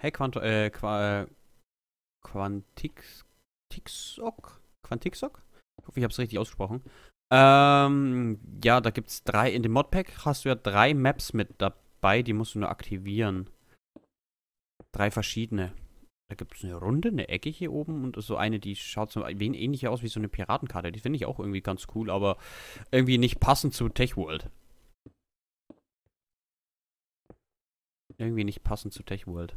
Hey, Quant äh, Qua äh, Quantix Tixok? Quantixok? Ich hoffe, ich habe es richtig ausgesprochen. Ähm, ja, da gibt's drei. In dem Modpack hast du ja drei Maps mit dabei, die musst du nur aktivieren. Drei verschiedene. Da gibt es eine runde, eine Ecke hier oben und so eine, die schaut so ein wenig ähnlich aus wie so eine Piratenkarte. Die finde ich auch irgendwie ganz cool, aber irgendwie nicht passend zu Tech World. Irgendwie nicht passend zu Tech World.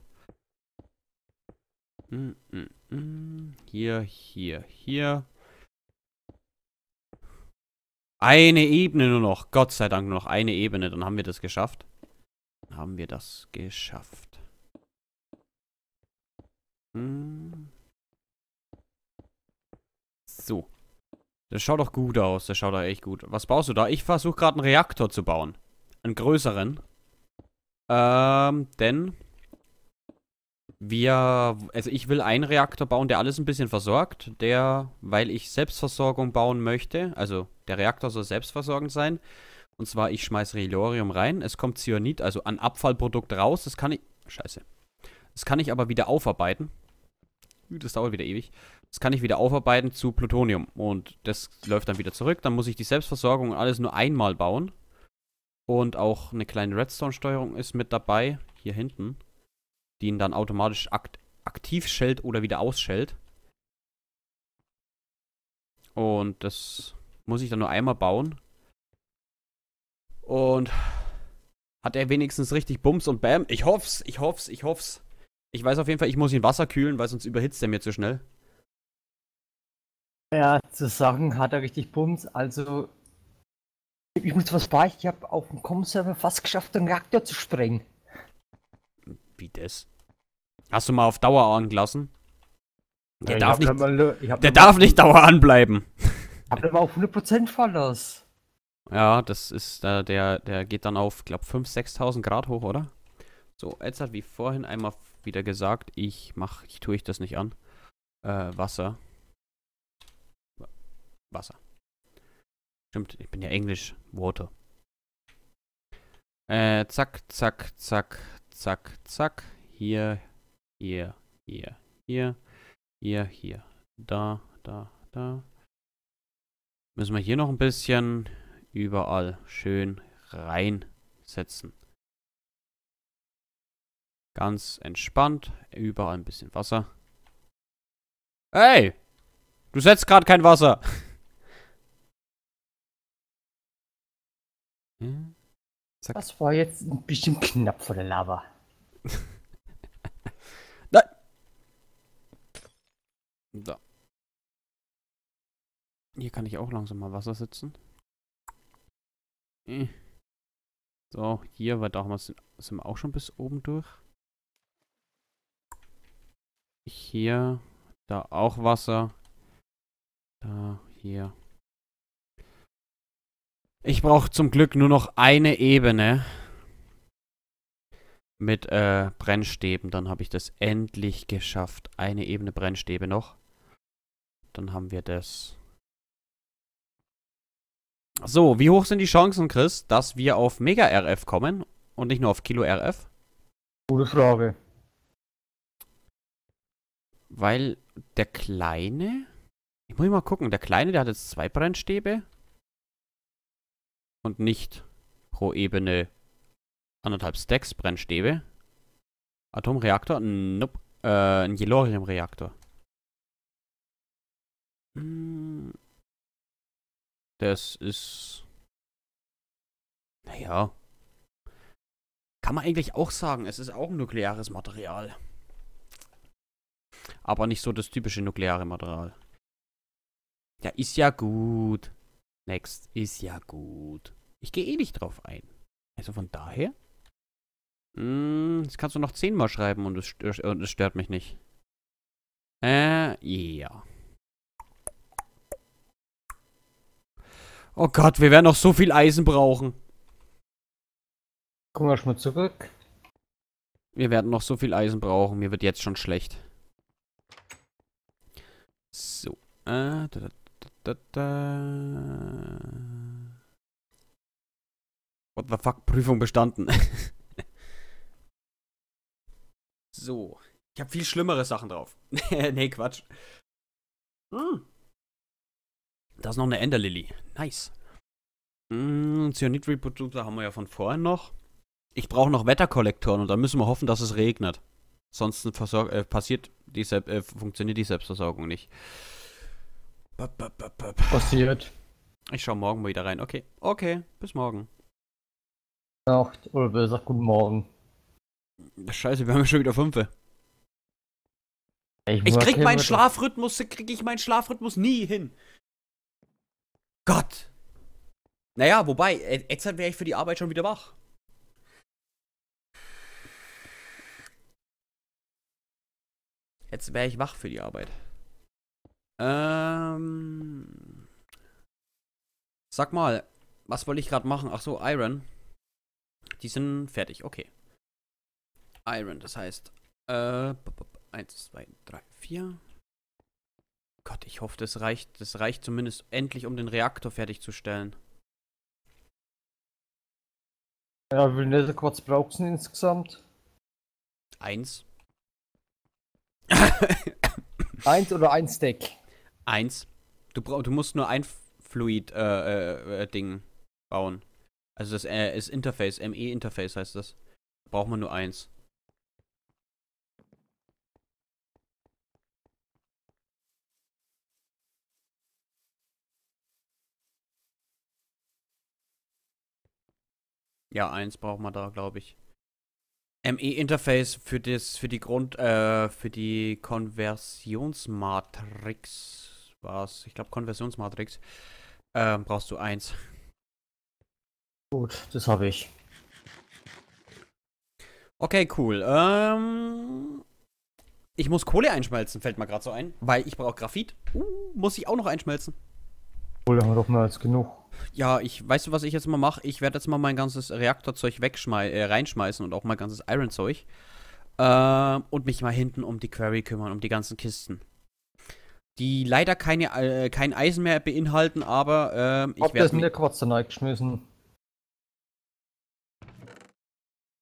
Hier, hier, hier. Eine Ebene nur noch. Gott sei Dank nur noch eine Ebene. Dann haben wir das geschafft. Dann haben wir das geschafft. So. Das schaut doch gut aus. Das schaut doch echt gut. Was baust du da? Ich versuche gerade einen Reaktor zu bauen. Einen größeren. Ähm, denn wir, also ich will einen Reaktor bauen, der alles ein bisschen versorgt, der, weil ich Selbstversorgung bauen möchte, also der Reaktor soll selbstversorgend sein. Und zwar, ich schmeiße Relorium rein, es kommt Cyanid, also ein Abfallprodukt raus, das kann ich, scheiße, das kann ich aber wieder aufarbeiten. Hm, das dauert wieder ewig. Das kann ich wieder aufarbeiten zu Plutonium. Und das läuft dann wieder zurück. Dann muss ich die Selbstversorgung und alles nur einmal bauen. Und auch eine kleine Redstone-Steuerung ist mit dabei. Hier hinten die ihn dann automatisch akt aktiv schält oder wieder ausschält. Und das muss ich dann nur einmal bauen. Und hat er wenigstens richtig Bums und Bam. Ich hoff's, ich hoff's, ich hoff's. Ich weiß auf jeden Fall, ich muss ihn Wasser kühlen, weil sonst überhitzt er mir zu schnell. Ja, zu sagen, hat er richtig Bums. Also, ich muss was beichten. Ich habe auf dem Com-Server fast geschafft, den Reaktor zu sprengen. Wie das? Hast du mal auf Dauer angelassen? Der ja, äh, darf, nicht, mal, der darf nicht Dauer anbleiben. hab aber auf 100% Verlass. Ja, das ist, äh, der, der geht dann auf, glaub, 5.000, 6.000 Grad hoch, oder? So, jetzt hat wie vorhin einmal wieder gesagt, ich mach, ich tue ich das nicht an. Äh, Wasser. Wasser. Stimmt, ich bin ja Englisch. Water. Äh, zack, zack, zack, zack, zack. Hier hier, hier, hier, hier, hier, da, da, da. Müssen wir hier noch ein bisschen überall schön reinsetzen. Ganz entspannt, überall ein bisschen Wasser. Hey, du setzt gerade kein Wasser. Hm? Das war jetzt ein bisschen knapp vor der Lava. So. Hier kann ich auch langsam mal Wasser sitzen. Äh. So, hier war damals sind wir auch schon bis oben durch. Hier, da auch Wasser. Da, hier. Ich brauche zum Glück nur noch eine Ebene mit äh, Brennstäben. Dann habe ich das endlich geschafft. Eine Ebene Brennstäbe noch. Dann haben wir das. So, wie hoch sind die Chancen, Chris, dass wir auf Mega RF kommen und nicht nur auf Kilo RF? Gute Frage. Weil der Kleine. Ich muss mal gucken. Der Kleine, der hat jetzt zwei Brennstäbe. Und nicht pro Ebene anderthalb Stacks Brennstäbe. Atomreaktor? Nope. Äh, ein Jelorium-Reaktor. Hm. Das ist. Naja. Kann man eigentlich auch sagen, es ist auch ein nukleares Material. Aber nicht so das typische nukleare Material. Ja, ist ja gut. Next ist ja gut. Ich gehe eh nicht drauf ein. Also von daher. Hm, das kannst du noch zehnmal schreiben und es, stört, stört mich nicht. Äh, ja. Yeah. Oh Gott, wir werden noch so viel Eisen brauchen. Gucken wir schon mal zurück. Wir werden noch so viel Eisen brauchen. Mir wird jetzt schon schlecht. So. Äh, da, da, da, da. What the fuck? Prüfung bestanden. so. Ich habe viel schlimmere Sachen drauf. nee, Quatsch. Hm. Da ist noch eine Enderlily. Nice. Mm, hm, Cyanid-Reproducer haben wir ja von vorhin noch. Ich brauche noch Wetterkollektoren und dann müssen wir hoffen, dass es regnet. Sonst äh, passiert die Se äh, funktioniert die Selbstversorgung nicht. Bap, bap, bap, Passiert. Ich schaue morgen mal wieder rein. Okay, okay, bis morgen. Nacht, oder besser guten Morgen. Scheiße, wir haben ja schon wieder Fünfe. Ich, ich krieg meinen Schlafrhythmus, krieg ich meinen Schlafrhythmus nie hin. Gott! Naja, wobei, äh, jetzt wäre ich für die Arbeit schon wieder wach. Jetzt wäre ich wach für die Arbeit. Ähm. Sag mal, was wollte ich gerade machen? Ach so, Iron. Die sind fertig, okay. Iron, das heißt. Äh, 1, 2, 3, 4. Gott, ich hoffe, das reicht, das reicht zumindest endlich, um den Reaktor fertigzustellen. Ja, wie viele Quads brauchst du insgesamt? Eins. eins oder ein Stack? Eins. Du, brauch, du musst nur ein Fluid-Ding äh, äh, äh bauen. Also das, äh, das Interface, ME-Interface heißt das. braucht man nur eins. Ja, eins braucht man da, glaube ich. ME-Interface für das, für die Grund, äh, für die Konversionsmatrix Was? Ich glaube Konversionsmatrix. Ähm, brauchst du eins. Gut, das habe ich. Okay, cool. Ähm, ich muss Kohle einschmelzen, fällt mir gerade so ein, weil ich brauche Graphit. Uh, muss ich auch noch einschmelzen. Kohle haben wir doch mehr als genug ja, ich, weißt du, was ich jetzt mal mache? Ich werde jetzt mal mein ganzes Reaktorzeug äh, reinschmeißen und auch mein ganzes Ironzeug. Äh, und mich mal hinten um die Query kümmern, um die ganzen Kisten. Die leider keine, äh, kein Eisen mehr beinhalten, aber ähm, ich werde. das mit der Quarze geschmissen.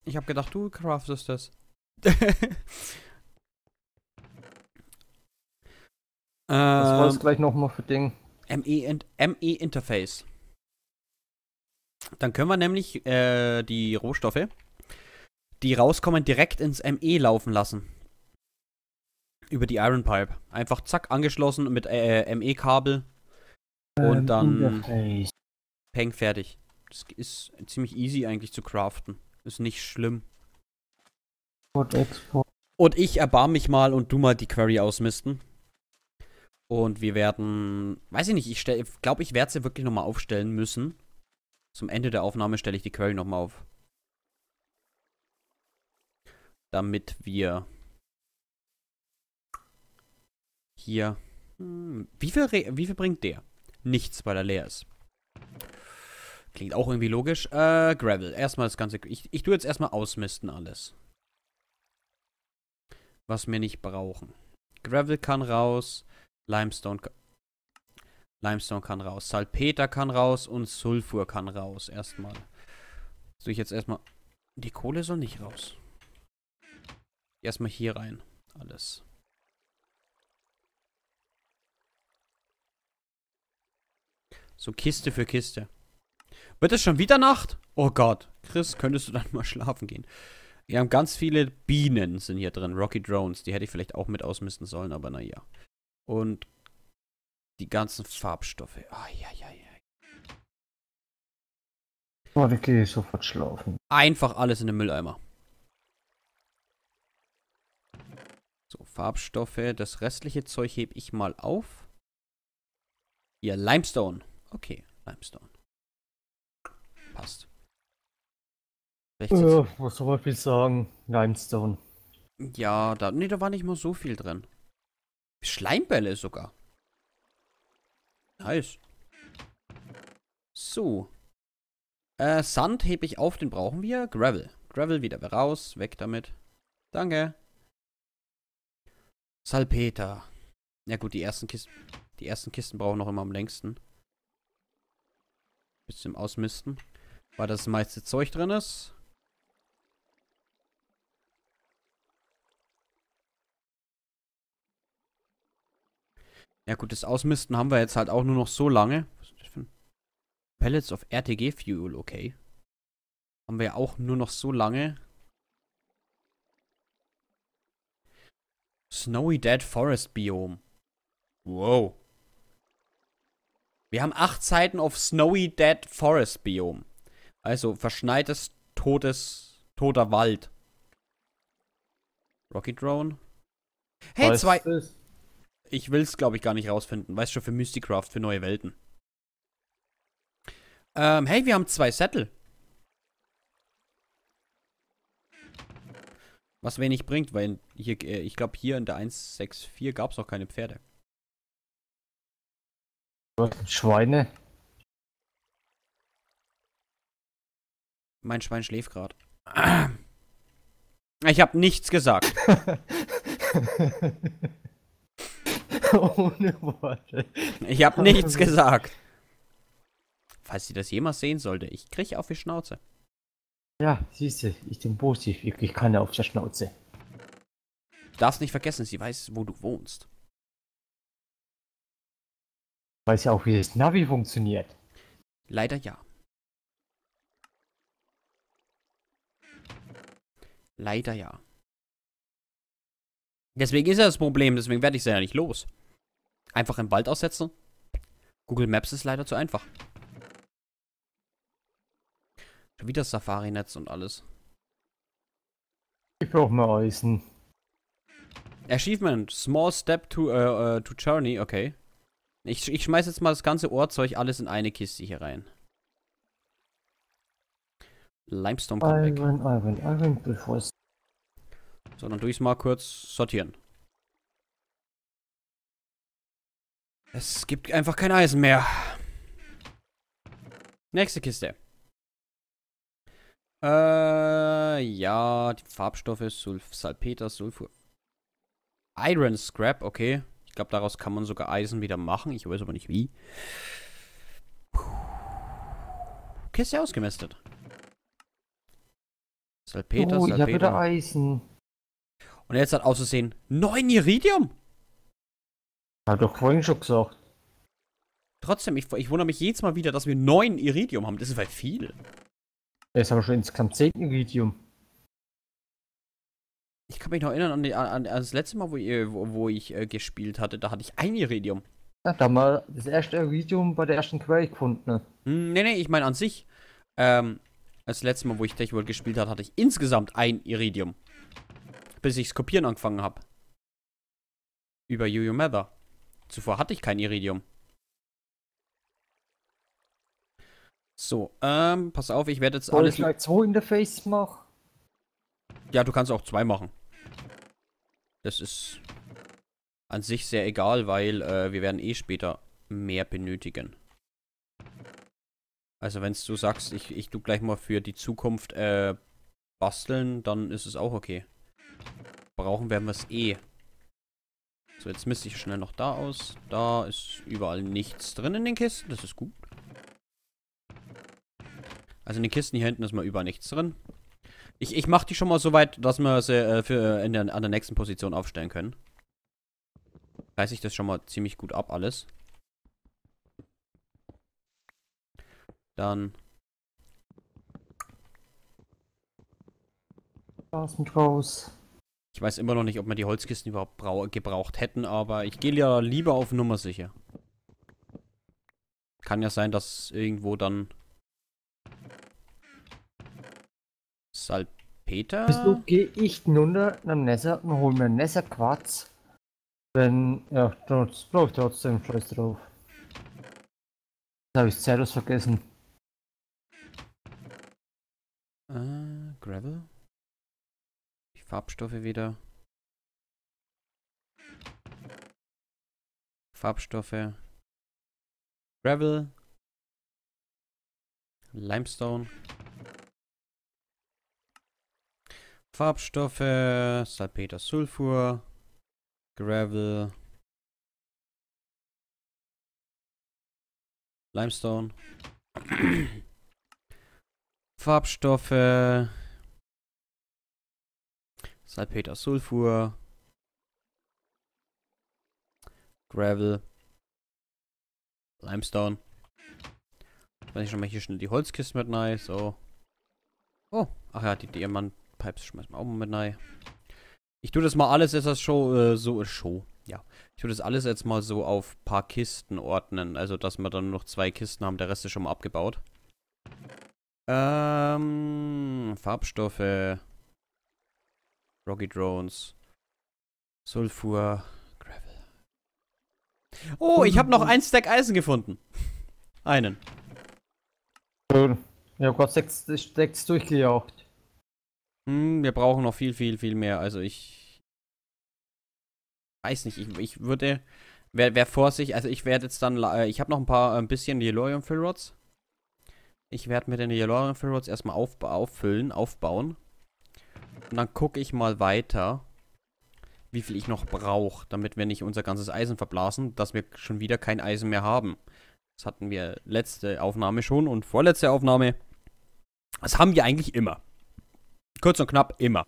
Ich habe gedacht, du craftest das. Was ähm, war das gleich nochmal für Ding? ME, ME Interface. Dann können wir nämlich äh, die Rohstoffe, die rauskommen, direkt ins ME laufen lassen. Über die Iron Pipe. Einfach zack, angeschlossen mit äh, äh ME-Kabel. Ähm, und dann Peng fertig. Das ist ziemlich easy eigentlich zu craften. Ist nicht schlimm. Und ich erbarme mich mal und du mal die Query ausmisten. Und wir werden, weiß ich nicht, ich glaube, ich werde sie wirklich nochmal aufstellen müssen. Zum Ende der Aufnahme stelle ich die Query nochmal auf. Damit wir hier... Hm, wie viel, wie viel bringt der? Nichts, weil er leer ist. Klingt auch irgendwie logisch. Äh, Gravel. Erstmal das Ganze. Ich, ich tue jetzt erstmal ausmisten alles. Was wir nicht brauchen. Gravel kann raus. Limestone kann... Limestone kann raus. Salpeter kann raus und Sulfur kann raus. Erstmal. So, ich jetzt erstmal. Die Kohle soll nicht raus. Erstmal hier rein. Alles. So Kiste für Kiste. Wird es schon wieder Nacht? Oh Gott. Chris, könntest du dann mal schlafen gehen? Wir haben ganz viele Bienen sind hier drin. Rocky Drones. Die hätte ich vielleicht auch mit ausmisten sollen, aber naja. Und die ganzen Farbstoffe. Oh, Boah, da gehe ich sofort schlafen. Einfach alles in den Mülleimer. So, Farbstoffe. Das restliche Zeug hebe ich mal auf. Hier, Limestone. Okay, Limestone. Passt. Ja, was soll viel sagen? Limestone. Ja, da, nee, da war nicht mal so viel drin. Schleimbälle sogar. Nice. So. Äh, Sand hebe ich auf, den brauchen wir. Gravel. Gravel wieder raus, weg damit. Danke. Salpeter. Ja gut, die ersten Kisten, die ersten Kisten brauchen noch immer am längsten. Bisschen Ausmisten. Weil das meiste Zeug drin ist. Ja gut, das Ausmisten haben wir jetzt halt auch nur noch so lange. Was ist das für ein Pellets of RTG Fuel, okay. Haben wir ja auch nur noch so lange. Snowy Dead Forest Biome. Wow. Wir haben acht Seiten auf Snowy Dead Forest Biome. Also verschneites, totes, toter Wald. Rocky Drone. Hey, Was zwei. Ist? ich will es, glaube ich, gar nicht rausfinden. Weißt schon, für Mysticraft, für neue Welten. Ähm, hey, wir haben zwei Sättel. Was wenig bringt, weil hier, äh, ich glaube, hier in der 164 gab es auch keine Pferde. Schweine. Mein Schwein schläft gerade. Ich habe nichts gesagt. Ohne Worte. Ich habe nichts also- gesagt. Falls sie das jemals sehen sollte, ich kriege auf die Schnauze. Ja, siehste, ich bin positiv, ich krieg keine auf der Schnauze. Du darfst nicht vergessen, sie weiß, wo du wohnst. Weiß ja auch, wie das Navi funktioniert. Leider ja. Leider ja. Deswegen ist ja das Problem, deswegen werde ich sie ja nicht los einfach im Wald aussetzen? Google Maps ist leider zu einfach. Schon wieder Safari-Netz und alles. Ich brauche mal Eisen. Achievement. Small step to, uh, uh, to journey. Okay. Ich, ich schmeiß jetzt mal das ganze Ohrzeug alles in eine Kiste hier rein. Limestone kommt Iron, weg. Iron, Iron, Iron, bevor es... So, dann tue ich es mal kurz sortieren. Es gibt einfach kein Eisen mehr. Nächste Kiste. Äh, ja, die Farbstoffe Sulf Salpeter, Sulfur. Iron Scrap, okay. Ich glaube, daraus kann man sogar Eisen wieder machen. Ich weiß aber nicht wie. Puh. Kiste ausgemästet. Salpeter, oh, Salpeter. ich habe wieder Eisen. Und jetzt hat auszusehen 9 Iridium. Hat doch vorhin schon gesagt. Trotzdem, ich, ich wundere mich jedes Mal wieder, dass wir neun Iridium haben. Das ist halt viel. Jetzt haben wir schon insgesamt zehn Iridium. Ich kann mich noch erinnern an, die, an das letzte Mal, wo, äh, wo, wo ich äh, gespielt hatte. Da hatte ich ein Iridium. Ja, da wir das erste Iridium bei der ersten Quelle gefunden. Ne? Mm, nee, nee, ich meine an sich. Ähm, das letzte Mal, wo ich World gespielt hatte, hatte ich insgesamt ein Iridium. Bis ich es Kopieren angefangen habe. Über Yu-Yu Mather. Zuvor hatte ich kein Iridium. So, ähm, pass auf, ich werde jetzt Soll alles... ich gleich halt zwei Interface machen? Ja, du kannst auch zwei machen. Das ist an sich sehr egal, weil äh, wir werden eh später mehr benötigen. Also wenn du sagst, ich, ich tu gleich mal für die Zukunft äh, basteln, dann ist es auch okay. Brauchen werden wir es eh. So, jetzt misse ich schnell noch da aus. Da ist überall nichts drin in den Kisten. Das ist gut. Also in den Kisten hier hinten ist mal überall nichts drin. Ich, ich mache die schon mal so weit, dass wir sie äh, für äh, in der, an der nächsten Position aufstellen können. Reiße ich das schon mal ziemlich gut ab, alles. Dann. Raus und raus. Ich weiß immer noch nicht, ob wir die Holzkisten überhaupt gebraucht hätten, aber ich gehe ja lieber auf Nummer sicher. Kann ja sein, dass irgendwo dann... Salpeter? Wieso gehe ich nunter nach Nesser und hol mir Nesser Quarz? Wenn... Ja, trotz, ich trotzdem Scheiß drauf. Jetzt hab ich Zeros vergessen. Äh, Gravel? Farbstoffe wieder. Farbstoffe. Gravel. Limestone. Farbstoffe, Salpeter, Sulfur, Gravel, Limestone, Farbstoffe, Salpeter Sulfur. Gravel, Limestone. Wenn ich schon mal hier schnell die Holzkiste mit rein, so. Oh, ach ja, die Diamantpipes schmeißen wir auch mal mit rein. Ich tue das mal alles jetzt als Show, äh, so, äh, Show, ja. Ich tue das alles jetzt mal so auf paar Kisten ordnen, also dass wir dann noch zwei Kisten haben, der Rest ist schon mal abgebaut. Ähm, Farbstoffe. Rocky Drones, Sulfur, Gravel. Oh, ich habe noch ein Stack Eisen gefunden. Einen. Schön. Ich oh habe gerade sechs Stacks durchgejaucht. Hm, wir brauchen noch viel, viel, viel mehr. Also ich weiß nicht, ich, ich würde, wer, wer vor sich, also ich werde jetzt dann, äh, ich habe noch ein paar, äh, ein bisschen Yellorium Fillrods. Ich werde mir den Yellorium Fillrods erstmal auf, auffüllen, aufbauen. Und dann gucke ich mal weiter, wie viel ich noch brauche, damit wir nicht unser ganzes Eisen verblasen, dass wir schon wieder kein Eisen mehr haben. Das hatten wir letzte Aufnahme schon und vorletzte Aufnahme. Das haben wir eigentlich immer. Kurz und knapp, immer.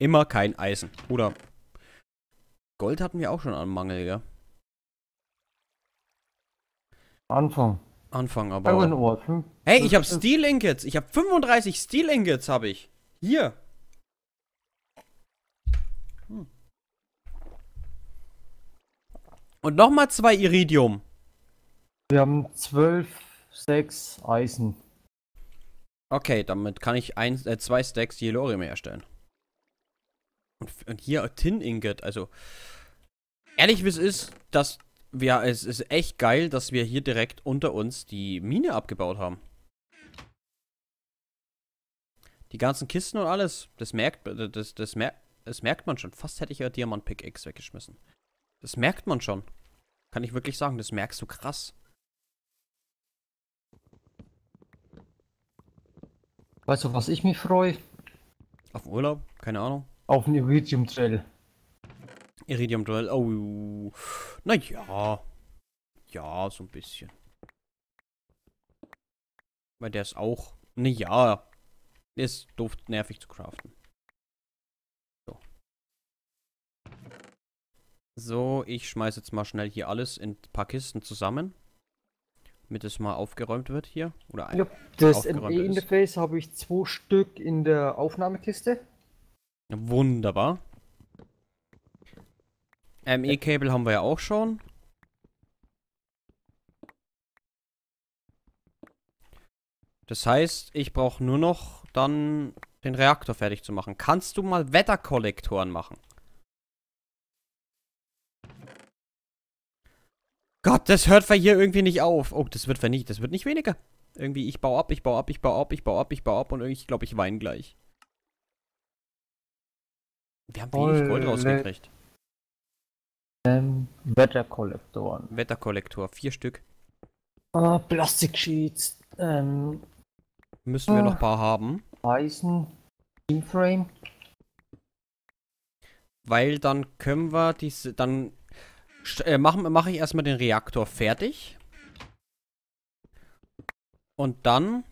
Immer kein Eisen. Oder Gold hatten wir auch schon an Mangel, ja. Anfang. Anfang, aber. Hm? Hey, ich habe Steel Ingots. Ich habe 35 Steel Ingots, habe ich. Hier. Und nochmal zwei Iridium. Wir haben zwölf, sechs Eisen. Okay, damit kann ich ein, äh, zwei Stacks Jelorium herstellen. Und, und hier Tin Ingot, also. Ehrlich wie es ist, dass wir, es ist echt geil, dass wir hier direkt unter uns die Mine abgebaut haben. Die ganzen Kisten und alles, das merkt, das, das merkt, das merkt man schon. Fast hätte ich ja Diamant Pickaxe weggeschmissen. Das merkt man schon. Kann ich wirklich sagen, das merkst du krass. Weißt du, was ich mich freue? Auf Urlaub? Keine Ahnung. Auf ein Iridium Trail. Iridium Trail, oh. Naja. Ja, so ein bisschen. Weil der ist auch. Naja. Der ist doof nervig zu craften. So, ich schmeiße jetzt mal schnell hier alles in ein paar Kisten zusammen. Damit es mal aufgeräumt wird hier. Oder ein, ja, das MD-Interface habe ich zwei Stück in der Aufnahmekiste. Wunderbar. ME-Cable ähm, haben wir ja auch schon. Das heißt, ich brauche nur noch dann den Reaktor fertig zu machen. Kannst du mal Wetterkollektoren machen? Gott, das hört wir hier irgendwie nicht auf. Oh, das wird nicht, das wird nicht weniger. Irgendwie, ich baue ab, ich baue ab, ich baue ab, ich baue ab, ich baue ab und irgendwie, ich glaube, ich weine gleich. Wir haben wenig Gold rausgekriegt. Ähm, Wetterkollektoren. Wetterkollektor, vier Stück. Ah, Plastiksheets. Ähm. Müssen wir ah. noch ein paar haben. Eisen. Teamframe. Weil dann können wir diese, dann äh, Mache mach ich erstmal den Reaktor fertig. Und dann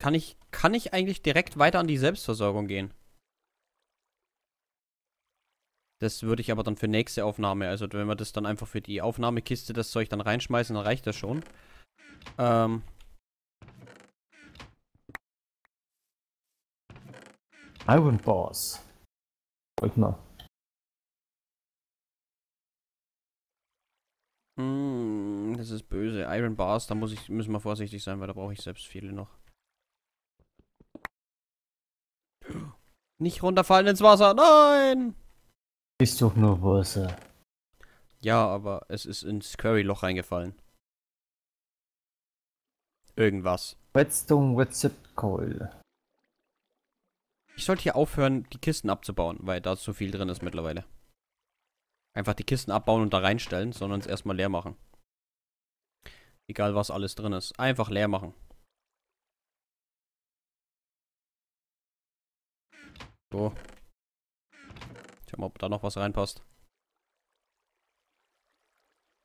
kann ich, kann ich eigentlich direkt weiter an die Selbstversorgung gehen. Das würde ich aber dann für nächste Aufnahme, also wenn wir das dann einfach für die Aufnahmekiste das soll ich dann reinschmeißen, dann reicht das schon. Ähm. Iron Boss. Wagner. Mm, das ist böse. Iron Bars, da muss ich, müssen wir vorsichtig sein, weil da brauche ich selbst viele noch. Nicht runterfallen ins Wasser, nein! Ist doch nur Wasser. Ja, aber es ist ins Curryloch reingefallen. Irgendwas. Redstone Coil. Ich sollte hier aufhören, die Kisten abzubauen, weil da zu viel drin ist mittlerweile einfach die Kisten abbauen und da reinstellen, sondern es erstmal leer machen. Egal was alles drin ist. Einfach leer machen. So. Schau mal, ob da noch was reinpasst.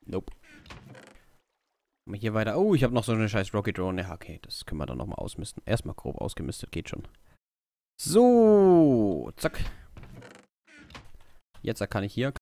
Nope. Mal hier weiter. Oh, ich habe noch so eine scheiß Rocky Drone. Ja, okay, das können wir dann nochmal ausmisten. Erstmal grob ausgemistet, geht schon. So, zack. Jetzt kann ich hier